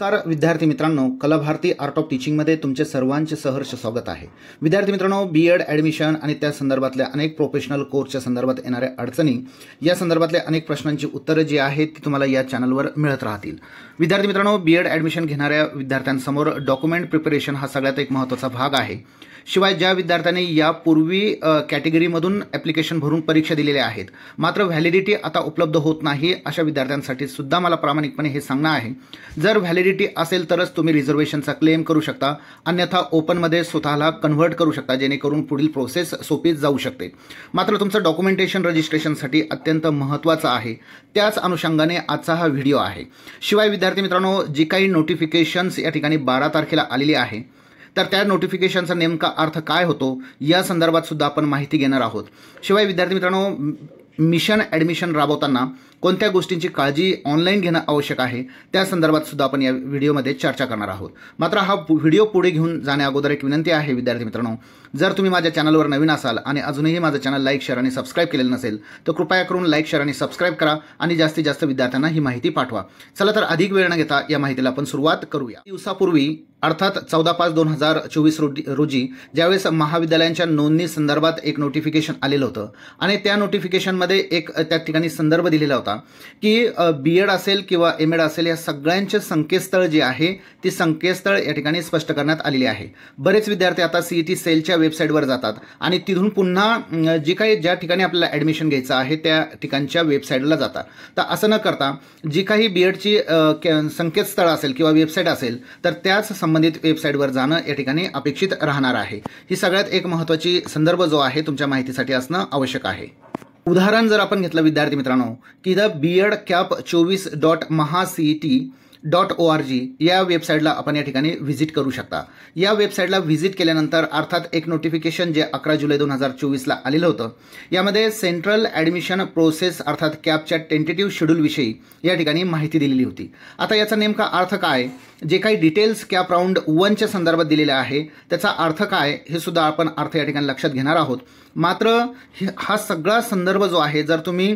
नमस्कार विद्यार्थी मित्रांनो भारती आर्ट ऑफ टीचिंगमध्ये तुमचे सर्वांचे सहर्ष स्वागत आहे विद्यार्थी मित्रांनो बी एड ॲडमिशन आणि त्या संदर्भातल्या अनेक प्रोफेशनल कोर्सच्या संदर्भात येणाऱ्या अडचणी या संदर्भातल्या अनेक प्रश्नांची उत्तरं जी आहेत ती तुम्हाला या चॅनलवर मिळत राहतील विद्यार्थी मित्रांनो बी ऍडमिशन ॲडमिशन घेणाऱ्या विद्यार्थ्यांसमोर डॉक्युमेंट प्रिपरेशन हा सगळ्यात एक महत्त्वाचा भाग आहे शिवाय ज्या विद्यार्थ्यांनी यापूर्वी कॅटेगरीमधून ॲप्लिकेशन भरून परीक्षा दिलेल्या आहेत मात्र व्हॅलिडिटी आता उपलब्ध होत नाही अशा विद्यार्थ्यांसाठी सुद्धा मला प्रामाणिकपणे हे सांगणं आहे जर व्हॅलिडिटी असेल तरच तुम्ही रिझर्वेशनचा क्लेम करू शकता अन्यथा ओपनमध्ये स्वतःला कन्व्हर्ट करू शकता जेणेकरून पुढील प्रोसेस सोपी जाऊ शकते मात्र तुमचं डॉक्युमेंटेशन रजिस्ट्रेशनसाठी अत्यंत महत्त्वाचं आहे त्याच अनुषंगाने आजचा हा व्हिडिओ आहे शिवाय विद्यार्थी मित्रांनो जी काही नोटिफिकेशन्स या ठिकाणी बारा तारखेला आलेली आहे तर त्या नोटिफिकेशनचा नेमका अर्थ काय होतो या संदर्भात सुद्धा आपण माहिती घेणार आहोत शिवाय विद्यार्थी मित्रांनो मिशन ॲडमिशन राबवताना कोणत्या गोष्टींची काळजी ऑनलाईन घेणं आवश्यक आहे त्या संदर्भात सुद्धा आपण या व्हिडिओमध्ये चर्चा करणार आहोत मात्र हा व्हिडिओ पुढे घेऊन जाण्या अगोदर एक विनंती आहे विद्यार्थी मित्रांनो जर तुम्ही माझ्या चॅनलवर नवीन असाल आणि अजूनही माझं चॅनल लाईक शेअर आणि सबस्क्राईब केलेलं नसेल तर कृपया करून लाईक शेअर आणि सबस्क्राईब करा आणि जास्तीत जास्त विद्यार्थ्यांना ही माहिती पाठवा चला तर अधिक वेळ न घेता या माहितीला आपण सुरुवात करूया दिवसापूर्वी अर्थात चौदा पाच दोन हजार चोवीस रोजी रोजी ज्यावेळेस महाविद्यालयांच्या नोंदणी संदर्भात एक नोटिफिकेशन आलेलं होतं आणि त्या नोटिफिकेशनमध्ये एक त्या ठिकाणी संदर्भ दिलेला होता की बी एड असेल किंवा एम एड असेल या सगळ्यांचे संकेतस्थळ जे आहे ती संकेतस्थळ या ठिकाणी स्पष्ट करण्यात आलेली आहे बरेच विद्यार्थी आता सीईटी e सेलच्या वेबसाईटवर जातात आणि तिथून पुन्हा जी काही ज्या ठिकाणी आपल्याला ऍडमिशन घ्यायचं आहे त्या ठिकाणच्या वेबसाईटला जातात तर असं न करता जी काही बी एडची संकेतस्थळ असेल किंवा वेबसाईट असेल तर त्याच संबंधित वेबसाईटवर जाणं या ठिकाणी अपेक्षित राहणार आहे ही सगळ्यात एक महत्त्वाची संदर्भ जो आहे तुमच्या माहितीसाठी असणं आवश्यक आहे उदाहरण जर आपण घेतलं विद्यार्थी मित्रांनो की द बी कॅप चोवीस dot Maha C T e dot O R G या वेबसाईटला आपण या ठिकाणी व्हिजिट करू शकता या वेबसाईटला व्हिजिट केल्यानंतर अर्थात एक नोटिफिकेशन जे अकरा जुलै दोन हजार चोवीसला आलेलं होतं यामध्ये सेंट्रल ॲडमिशन प्रोसेस अर्थात कॅबच्या टेंटेटिव्ह शेड्यूलविषयी या ठिकाणी माहिती दिलेली होती आता याचा नेमका अर्थ काय जे काही डिटेल्स कॅप राऊंड वनच्या संदर्भात दिलेले आहे त्याचा अर्थ काय हे सुद्धा आपण अर्थ या ठिकाणी लक्षात घेणार आहोत मात्र हा सगळा संदर्भ जो आहे जर तुम्ही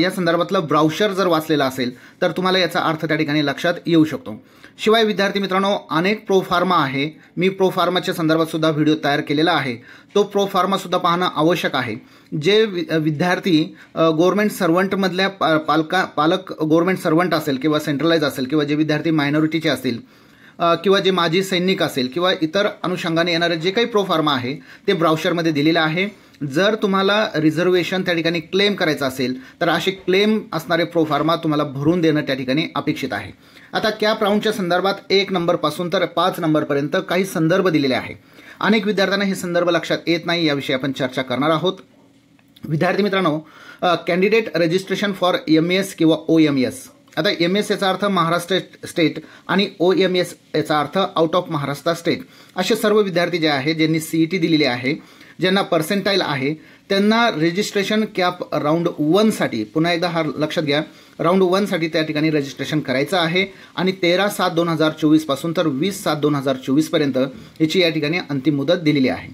या संदर्भातलं ब्राउशर जर वाचलेलं असेल तर तुम्हाला याचा अर्थ त्या ठिकाणी लक्षात येऊ शकतो शिवाय विद्यार्थी मित्रांनो अनेक प्रोफार्मा आहे मी फार्माच्या संदर्भात सुद्धा व्हिडिओ तयार केलेला आहे तो प्रोफार्मासुद्धा पाहणं आवश्यक आहे जे विद्यार्थी गव्हर्मेंट सर्वंटमधल्या पा पालका पालक गव्हर्मेंट सर्वंट असेल किंवा सेंट्रलाइज असेल किंवा जे विद्यार्थी मायनॉरिटीचे असतील किंवा जे माजी सैनिक असेल किंवा इतर अनुषंगाने येणारे जे काही फार्मा आहे ते ब्राऊशरमध्ये दिलेलं आहे जर तुम्हाला रिझर्वेशन त्या ठिकाणी क्लेम करायचं असेल तर असे क्लेम असणारे प्रोफार्मा तुम्हाला भरून देणं त्या ठिकाणी अपेक्षित आहे आता कॅप राऊंडच्या संदर्भात एक नंबरपासून तर पाच नंबरपर्यंत काही संदर्भ दिलेले आहे अनेक विद्यार्थ्यांना हे संदर्भ लक्षात येत नाही याविषयी आपण चर्चा करणार आहोत विद्यार्थी मित्रांनो candidate registration for M S किंवा ओ एम एस आता एम एस याचा अर्थ महाराष्ट्र स्टेट आणि ओ एम एस याचा अर्थ आउट ऑफ महाराष्ट्र स्टेट असे सर्व विद्यार्थी जे आहे ज्यांनी सीईटी e दिलेली आहे ज्यांना पर्सेंटाईल आहे त्यांना रजिस्ट्रेशन कॅप राऊंड वनसाठी पुन्हा एकदा हा लक्षात घ्या राऊंड वनसाठी त्या ठिकाणी रजिस्ट्रेशन करायचं आहे आणि तेरा सात दोन हजार चोवीसपासून तर वीस सात दोन हजार चोवीसपर्यंत याची या ठिकाणी अंतिम मुदत दिलेली आहे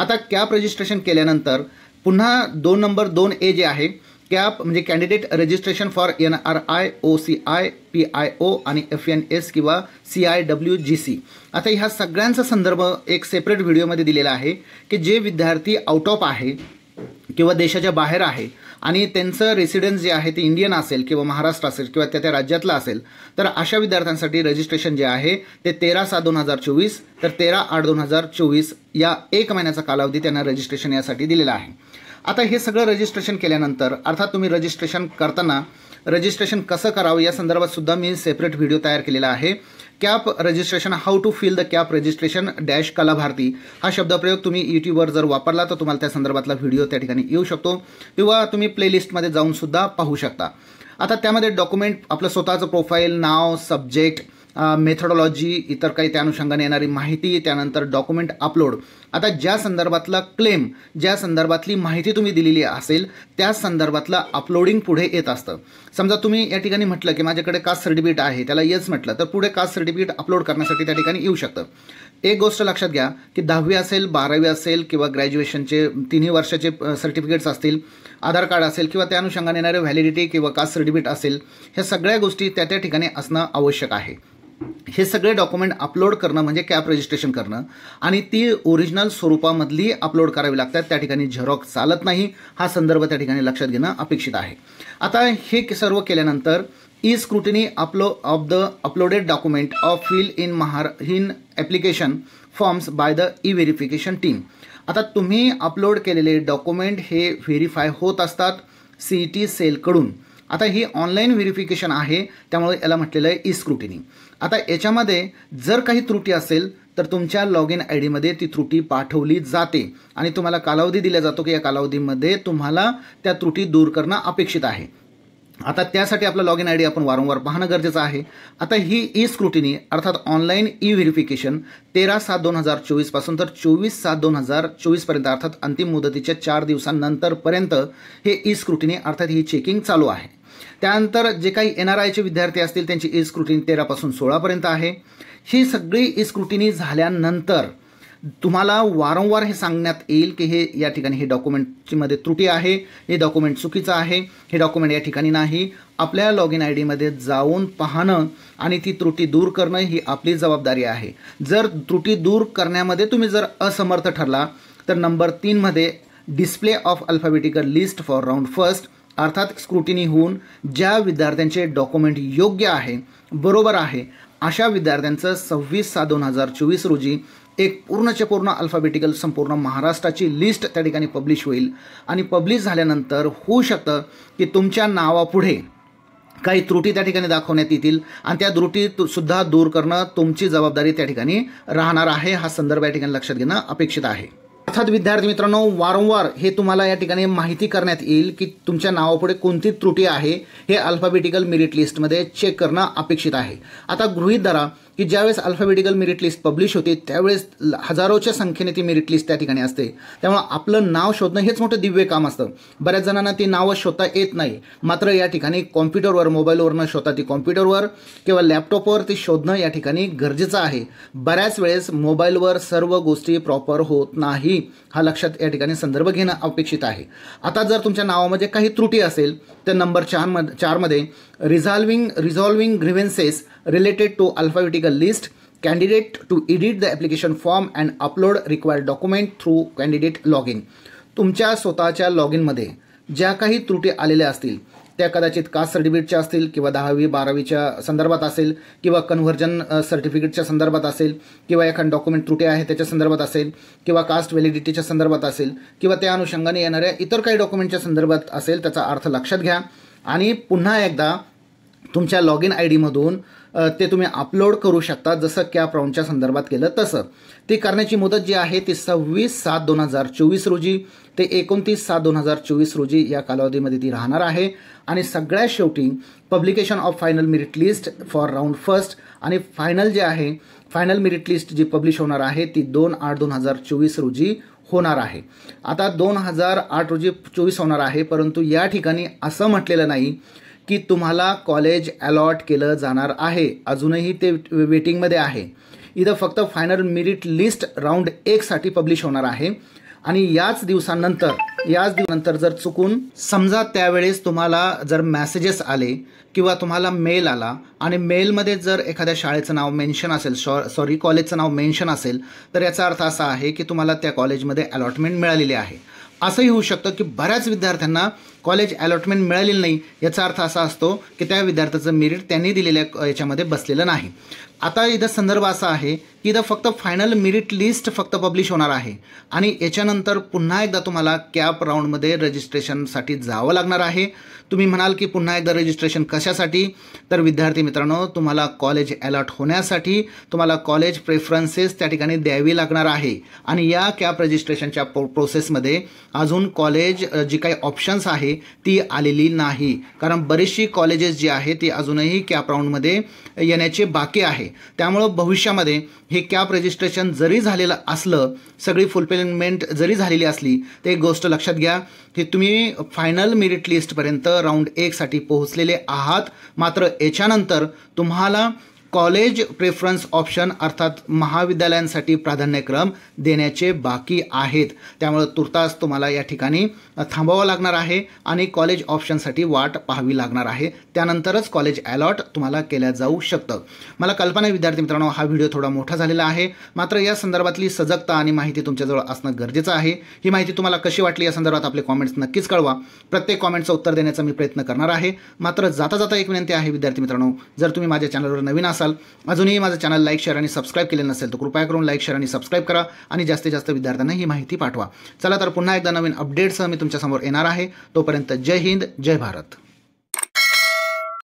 आता कॅप रजिस्ट्रेशन केल्यानंतर पुन्हा दोन नंबर दोन ए जे आहे कॅप म्हणजे candidate registration for N R I O C I P I O आणि एफ एन एस किंवा C I W G C आता ह्या सगळ्यांचा संदर्भ एक सेपरेट व्हिडिओमध्ये दिलेला आहे की जे विद्यार्थी आउट ऑफ आहे किंवा देशाच्या बाहेर आहे आणि त्यांचं रेसिडेन्स जे आहे ते इंडियन असेल किंवा महाराष्ट्र असेल किंवा त्या त्या राज्यातलं असेल तर अशा विद्यार्थ्यांसाठी रजिस्ट्रेशन जे आहे ते तेरा सात दोन हजार चोवीस तर तेरा आठ दोन हजार चोवीस या एक महिन्याचा कालावधी त्यांना रजिस्ट्रेशन यासाठी दिलेला आहे आता हे सगळं रजिस्ट्रेशन केल्यानंतर अर्थात तुम्ही रजिस्ट्रेशन करताना रजिस्ट्रेशन कसं करावं या संदर्भात सुद्धा मी सेपरेट व्हिडिओ तयार केलेला आहे cap registration how to fill the cap registration dash Kala Bharati हा शब्दप्रयोग तुम्ही युट्यूबवर जर वापरला तर तुम्हाला त्या संदर्भातला व्हिडिओ त्या ठिकाणी येऊ शकतो किंवा तुम्ही प्लेलिस्टमध्ये जाऊन सुद्धा पाहू शकता आता त्यामध्ये डॉक्युमेंट आपलं स्वतःचं प्रोफाईल नाव सब्जेक्ट मेथडॉलॉजी इतर काही त्या अनुषंगाने येणारी माहिती त्यानंतर डॉक्युमेंट अपलोड आता ज्या संदर्भातला क्लेम ज्या संदर्भातली माहिती तुम्ही दिलेली असेल त्या संदर्भातला अपलोडिंग पुढे येत असतं समजा तुम्ही या ठिकाणी म्हटलं की माझ्याकडे कास्ट सर्टिफिकेट आहे त्याला येस म्हटलं तर पुढे कास्ट सर्टिफिकेट अपलोड करण्यासाठी त्या ठिकाणी येऊ शकतं एक गोष्ट लक्षात घ्या की दहावी असेल बारावी असेल किंवा ग्रॅज्युएशनचे तिन्ही वर्षाचे सर्टिफिकेट्स असतील आधार कार्ड असेल किंवा त्या अनुषंगाने येणारे व्हॅलिडिटी किंवा कास्ट सर्टिफिकेट असेल ह्या सगळ्या गोष्टी त्या त्या ठिकाणी असणं आवश्यक आहे हे सगळे डॉक्युमेंट अपलोड करणं म्हणजे कॅप रजिस्ट्रेशन करणं आणि ती ओरिजिनल स्वरूपामधली अपलोड करावी लागतात त्या ठिकाणी झेरॉक्स चालत नाही हा संदर्भ त्या ठिकाणी लक्षात घेणं अपेक्षित आहे आता हे सर्व केल्यानंतर E scrutiny upload of the uploaded document of fill in महार in application forms by the E verification team आता तुम्ही अपलोड केलेले डॉक्युमेंट हे व्हेरीफाय होत असतात सी ई टी सेलकडून आता ही ऑनलाईन व्हेरिफिकेशन आहे त्यामुळे याला म्हटलेलं आहे ई स्क्रुटिनी आता याच्यामध्ये जर काही त्रुटी असेल तर तुमच्या लॉग इन आय डीमध्ये ती त्रुटी पाठवली जाते आणि तुम्हाला कालावधी दिला जातो की या कालावधीमध्ये तुम्हाला त्या त्रुटी दूर करणं अपेक्षित आहे आता त्यासाठी आपला लॉग इन आय डी आपण वारंवार पाहणं गरजेचं आहे आता ही ई स्क्रुटिनी अर्थात ऑनलाईन ई व्हेरिफिकेशन तेरा सात दोन हजार चोवीसपासून तर चोवीस सात दोन हजार चोवीसपर्यंत अर्थात अंतिम मुदतीच्या चार दिवसांनंतरपर्यंत हे ई स्क्रुटिनी अर्थात ही चेकिंग चालू आहे त्यानंतर जे काही एन आर आयचे विद्यार्थी असतील त्यांची ई स्क्रुटिनी तेरापासून सोळापर्यंत आहे ही सगळी ई स्क्रुटिनी झाल्यानंतर तुम्हाला वारंवार हे सांगण्यात येईल की हे या ठिकाणी हे डॉक्युमेंटमध्ये त्रुटी आहे हे डॉक्युमेंट चुकीचं आहे हे डॉक्युमेंट या ठिकाणी नाही आपल्या लॉग इन आय डीमध्ये जाऊन पाहणं आणि ती त्रुटी दूर करणं ही आपली जबाबदारी आहे जर त्रुटी दूर करण्यामध्ये तुम्ही जर असमर्थ ठरला तर नंबर तीनमध्ये display of alphabetical list for round first अर्थात स्क्रुटिनी होऊन ज्या विद्यार्थ्यांचे डॉक्युमेंट योग्य आहे बरोबर आहे अशा विद्यार्थ्यांचं सव्वीस सहा दोन हजार चोवीस रोजी एक पूर्णच्या पूर्ण अल्फाबेटिकल संपूर्ण महाराष्ट्राची लिस्ट त्या ठिकाणी पब्लिश होईल आणि पब्लिश झाल्यानंतर होऊ शकतं की तुमच्या नावापुढे काही त्रुटी त्या ठिकाणी दाखवण्यात येतील आणि त्या त्रुटी सुद्धा दूर करणं तुमची जबाबदारी त्या ठिकाणी राहणार आहे हा संदर्भ या ठिकाणी लक्षात घेणं अपेक्षित आहे अर्थात विद्यार्थी मित्रांनो वारंवार हे तुम्हाला या ठिकाणी माहिती करण्यात येईल की तुमच्या नावापुढे कोणती त्रुटी आहे हे अल्फाबेटिकल मेरिट लिस्टमध्ये चेक करणं अपेक्षित आहे आता गृहित धरा की ज्यावेळेस अल्फाबेटिकल मेरिट लिस्ट पब्लिश होते त्यावेळेस हजारोच्या संख्येने ती मेरिट लिस्ट त्या ठिकाणी असते त्यामुळे आपलं नाव शोधणं हेच मोठं दिव्य काम असतं बऱ्याच जणांना ती नावं शोधता येत नाही मात्र या ठिकाणी कॉम्प्युटरवर मोबाईलवर न शोधता ती कॉम्प्युटरवर किंवा लॅपटॉपवर ती शोधणं या ठिकाणी गरजेचं आहे बऱ्याच वेळेस मोबाईलवर सर्व गोष्टी प्रॉपर होत नाही हा लक्षात या ठिकाणी संदर्भ घेणं अपेक्षित आहे आता जर तुमच्या नावामध्ये काही त्रुटी असेल तर नंबर चार चारमध्ये रिझॉल्विंग रिझॉल्विंग ग्रिव्हेन्सेस related to alphabetical list candidate to edit the application form and upload required document through candidate login तुमच्या स्वतःच्या लॉग इनमध्ये ज्या काही त्रुटी आलेल्या असतील त्या कदाचित कास्ट सर्टिफिकेटच्या असतील किंवा दहावी बारावीच्या संदर्भात असेल किंवा कन्व्हर्जन सर्टिफिकेटच्या संदर्भात असेल किंवा एखाद डॉक्युमेंट त्रुटी आहे त्याच्या संदर्भात असेल किंवा कास्ट व्हॅलिडिटीच्या संदर्भात असेल किंवा त्या अनुषंगाने येणाऱ्या इतर काही डॉक्युमेंटच्या संदर्भात असेल त्याचा अर्थ लक्षात घ्या आणि पुन्हा एकदा तुमच्या लॉग इन आय डीमधून ते तुम्ही अपलोड करू शकता जसं कॅप राऊंडच्या संदर्भात केलं तसं ती करण्याची मुदत जी आहे ती सव्वीस सात दोन हजार चोवीस रोजी ते एकोणतीस सात दोन हजार चोवीस रोजी या कालावधीमध्ये ती राहणार आहे आणि सगळ्यात शेवटी publication of final merit list for round first आणि फायनल जे आहे फायनल मेरिट लिस्ट जी पब्लिश होणार आहे ती दोन आठ दोन हजार चोवीस रोजी होणार आहे आता दोन हजार आठ रोजी चोवीस होणार आहे परंतु या ठिकाणी असं म्हटलेलं नाही की तुम्हाला कॉलेज अलॉट केलं जाणार आहे अजूनही ते वेटिंगमध्ये आहे इथं फक्त फायनल मेरिट लिस्ट राऊंड एकसाठी पब्लिश होणार आहे आणि याच दिवसानंतर याच दिवसानंतर जर चुकून समजा त्यावेळेस तुम्हाला जर मॅसेजेस आले किंवा तुम्हाला मेल आला आणि मेलमध्ये जर एखाद्या शाळेचं नाव मेन्शन असेल शॉ सॉरी कॉलेजचं नाव मेन्शन असेल तर याचा अर्थ असा आहे की तुम्हाला त्या कॉलेजमध्ये अलॉटमेंट मिळालेली आहे असंही होऊ शकतं की बऱ्याच विद्यार्थ्यांना कॉलेज अलॉटमेंट मिळालेली नाही याचा अर्थ असा असतो की त्या विद्यार्थ्याचं मेरिट त्यांनी दिलेल्या याच्यामध्ये बसलेलं नाही आता इथं संदर्भ असा आहे की इथं फक्त फायनल मिरिट लिस्ट फक्त पब्लिश होणार आहे आणि याच्यानंतर पुन्हा एकदा तुम्हाला कॅप राऊंडमध्ये रजिस्ट्रेशनसाठी जावं लागणार आहे तुम्ही म्हणाल की पुन्हा एकदा रजिस्ट्रेशन कशासाठी तर विद्यार्थी मित्रांनो तुम्हाला कॉलेज अलॉट होण्यासाठी तुम्हाला कॉलेज प्रेफरन्सेस त्या ठिकाणी द्यावी लागणार आहे आणि या कॅप रजिस्ट्रेशनच्या प्रो प्रोसेसमध्ये अजून कॉलेज जी काही ऑप्शन्स आहे ती आलेली नाही कारण बरीचशी कॉलेजेस जी आहे ती अजूनही कॅप राऊंडमध्ये येण्याचे बाकी आहे त्यामुळं भविष्यामध्ये हे कॅब रजिस्ट्रेशन जरी झालेलं असलं सगळी फुलफिलमेंट जरी झालेली असली तर एक गोष्ट लक्षात घ्या की तुम्ही फायनल मेरिट लिस्टपर्यंत राऊंड एकसाठी पोहोचलेले आहात मात्र याच्यानंतर तुम्हाला कॉलेज प्रेफरन्स ऑप्शन अर्थात महाविद्यालयांसाठी प्राधान्यक्रम देण्याचे बाकी आहेत त्यामुळे तुर्तास तुम्हाला या ठिकाणी थांबावं लागणार आहे आणि कॉलेज ऑप्शनसाठी वाट पाहावी लागणार आहे त्यानंतरच कॉलेज अलॉट तुम्हाला केल्या जाऊ शकतं मला कल्पना आहे विद्यार्थी मित्रांनो हा व्हिडिओ थोडा मोठा झालेला आहे मात्र या संदर्भातली सजगता आणि माहिती तुमच्याजवळ असणं गरजेचं आहे ही माहिती तुम्हाला कशी वाटली या संदर्भात आपले कॉमेंट्स नक्कीच कळवा प्रत्येक कॉमेंटचं उत्तर देण्याचा मी प्रयत्न करणार आहे मात्र जाता जाता एक विनंती आहे विद्यार्थी मित्रांनो जर तुम्ही माझ्या चॅनलवर नवीन असाल असाल अजूनही माझं चॅनल लाईक शेअर आणि सबस्क्राईब केले नसेल तर कृपया करून लाईक शेअर आणि सबस्क्राईब करा आणि जास्तीत जास्त विद्यार्थ्यांना ही माहिती पाठवा चला तर पुन्हा एकदा नवीन अपडेटसह मी तुमच्यासमोर येणार आहे तोपर्यंत जय हिंद जय भारत